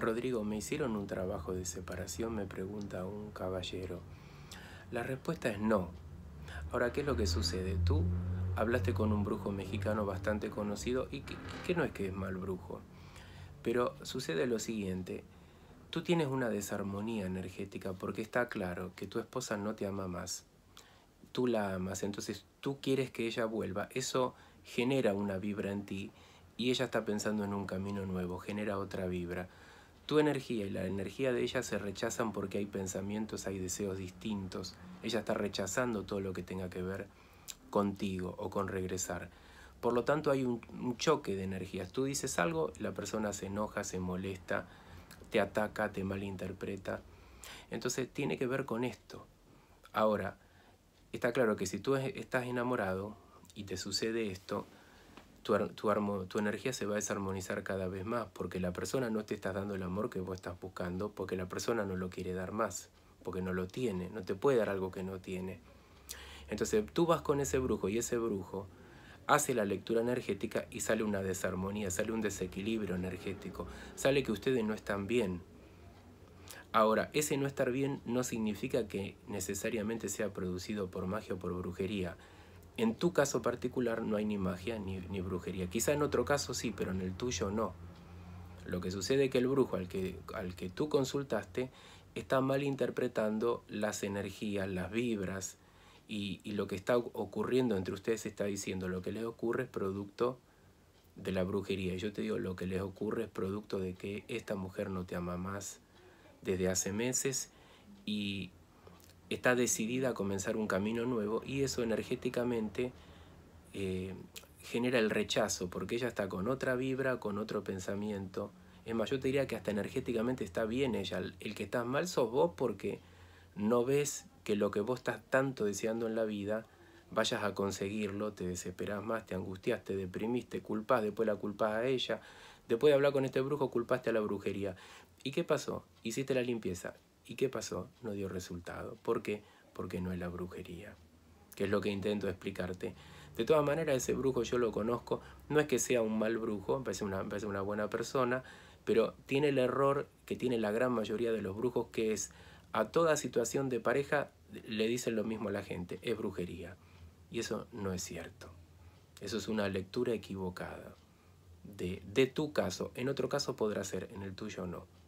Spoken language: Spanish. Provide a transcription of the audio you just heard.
Rodrigo, ¿me hicieron un trabajo de separación? Me pregunta un caballero. La respuesta es no. Ahora, ¿qué es lo que sucede? Tú hablaste con un brujo mexicano bastante conocido y que, no es que es mal brujo. Pero sucede lo siguiente. Tú tienes una desarmonía energética porque está claro que tu esposa no te ama más. Tú la amas, entonces tú quieres que ella vuelva. Eso genera una vibra en ti y ella está pensando en un camino nuevo, genera otra vibra. Tu energía y la energía de ella se rechazan porque hay pensamientos, hay deseos distintos. Ella está rechazando todo lo que tenga que ver contigo o con regresar. Por lo tanto hay un, choque de energías. Tú dices algo, la persona se enoja, se molesta, te ataca, te malinterpreta. Entonces tiene que ver con esto. Ahora, está claro que si tú estás enamorado y te sucede esto, tu, tu, energía se va a desarmonizar cada vez más, porque la persona no te está dando el amor que vos estás buscando, porque la persona no lo quiere dar más, porque no lo tiene, no te puede dar algo que no tiene. Entonces tú vas con ese brujo y ese brujo hace la lectura energética y sale una desarmonía, sale un desequilibrio energético, sale que ustedes no están bien. Ahora, ese no estar bien no significa que necesariamente sea producido por magia o por brujería en tu caso particular no hay ni magia ni, brujería. Quizá en otro caso sí, pero en el tuyo no. Lo que sucede es que el brujo al que, al que tú consultaste está malinterpretando las energías, las vibras y, lo que está ocurriendo entre ustedes está diciendo lo que les ocurre es producto de la brujería. Y yo te digo lo que les ocurre es producto de que esta mujer no te ama más desde hace meses y está decidida a comenzar un camino nuevo y eso energéticamente eh, genera el rechazo, porque ella está con otra vibra, con otro pensamiento. Es más, yo te diría que hasta energéticamente está bien ella. El que estás mal sos vos porque no ves que lo que vos estás tanto deseando en la vida, vayas a conseguirlo, te desesperás más, te angustias, te deprimís, te culpás, después la culpás a ella, después de hablar con este brujo culpaste a la brujería. ¿Y qué pasó? Hiciste la limpieza ¿Y qué pasó? No dio resultado. ¿Por qué? Porque no es la brujería, que es lo que intento explicarte. De todas maneras, ese brujo yo lo conozco, no es que sea un mal brujo, parece una, buena persona, pero tiene el error que tiene la gran mayoría de los brujos, que es a toda situación de pareja le dicen lo mismo a la gente, es brujería. Y eso no es cierto. Eso es una lectura equivocada de, de tu caso. En otro caso podrá ser, en el tuyo no.